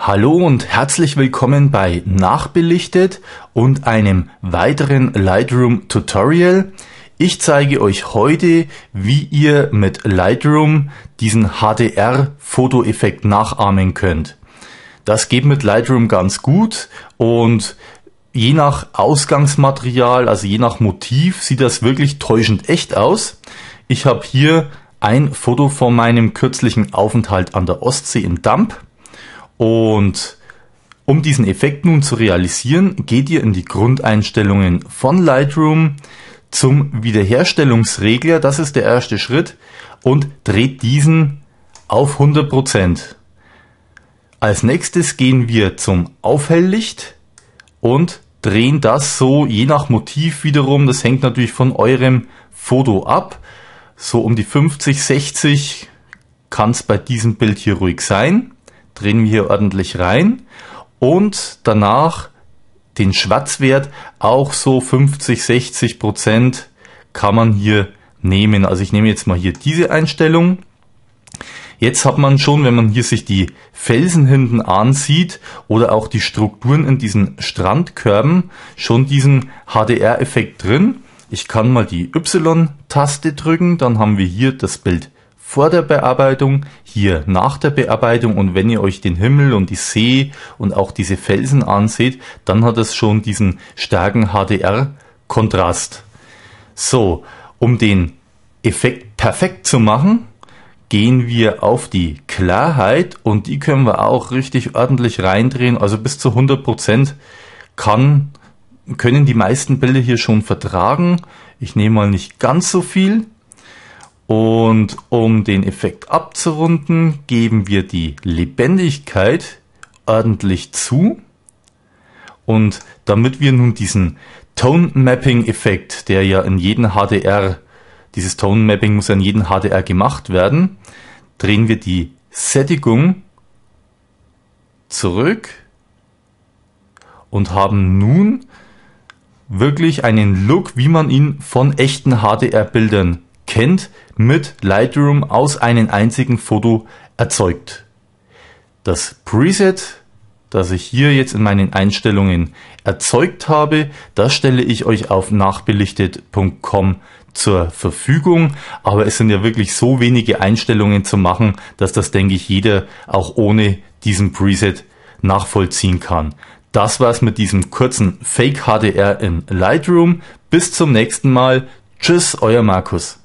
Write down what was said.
Hallo und herzlich willkommen bei Nachbelichtet und einem weiteren Lightroom Tutorial. Ich zeige euch heute, wie ihr mit Lightroom diesen HDR Fotoeffekt nachahmen könnt. Das geht mit Lightroom ganz gut und je nach Ausgangsmaterial, also je nach Motiv, sieht das wirklich täuschend echt aus. Ich habe hier ein Foto von meinem kürzlichen Aufenthalt an der Ostsee im Damp und um diesen Effekt nun zu realisieren, geht ihr in die Grundeinstellungen von Lightroom zum Wiederherstellungsregler, das ist der erste Schritt, und dreht diesen auf 100%. Als nächstes gehen wir zum Aufhelllicht und drehen das so je nach Motiv wiederum, das hängt natürlich von eurem Foto ab, so um die 50, 60 kann es bei diesem Bild hier ruhig sein drehen wir hier ordentlich rein und danach den Schwarzwert auch so 50, 60 Prozent kann man hier nehmen. Also ich nehme jetzt mal hier diese Einstellung. Jetzt hat man schon, wenn man hier sich die Felsen hinten ansieht oder auch die Strukturen in diesen Strandkörben, schon diesen HDR-Effekt drin. Ich kann mal die Y-Taste drücken, dann haben wir hier das Bild vor der Bearbeitung, hier nach der Bearbeitung und wenn ihr euch den Himmel und die See und auch diese Felsen anseht, dann hat es schon diesen starken HDR-Kontrast. So, um den Effekt perfekt zu machen, gehen wir auf die Klarheit und die können wir auch richtig ordentlich reindrehen, also bis zu 100% kann, können die meisten Bilder hier schon vertragen. Ich nehme mal nicht ganz so viel, und um den Effekt abzurunden, geben wir die Lebendigkeit ordentlich zu. Und damit wir nun diesen Tone Mapping Effekt, der ja in jedem HDR, dieses Tone Mapping muss in jedem HDR gemacht werden, drehen wir die Sättigung zurück und haben nun wirklich einen Look, wie man ihn von echten HDR Bildern kennt, mit Lightroom aus einem einzigen Foto erzeugt. Das Preset, das ich hier jetzt in meinen Einstellungen erzeugt habe, das stelle ich euch auf nachbelichtet.com zur Verfügung. Aber es sind ja wirklich so wenige Einstellungen zu machen, dass das, denke ich, jeder auch ohne diesen Preset nachvollziehen kann. Das war's mit diesem kurzen Fake HDR in Lightroom. Bis zum nächsten Mal. Tschüss, euer Markus.